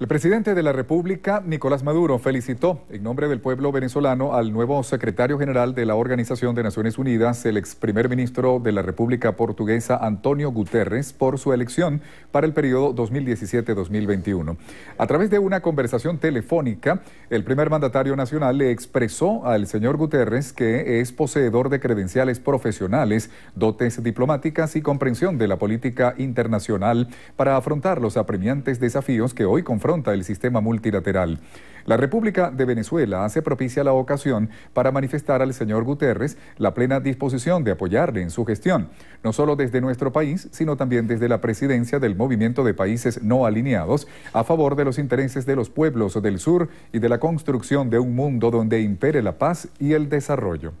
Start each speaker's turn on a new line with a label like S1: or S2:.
S1: El presidente de la República, Nicolás Maduro, felicitó en nombre del pueblo venezolano al nuevo secretario general de la Organización de Naciones Unidas, el ex primer ministro de la República Portuguesa, Antonio Guterres, por su elección para el periodo 2017-2021. A través de una conversación telefónica, el primer mandatario nacional le expresó al señor Guterres que es poseedor de credenciales profesionales, dotes diplomáticas y comprensión de la política internacional para afrontar los apremiantes desafíos que hoy confrontan el sistema multilateral. La República de Venezuela hace propicia la ocasión para manifestar al señor Guterres la plena disposición de apoyarle en su gestión, no solo desde nuestro país, sino también desde la presidencia del Movimiento de Países No Alineados, a favor de los intereses de los pueblos del sur y de la construcción de un mundo donde impere la paz y el desarrollo.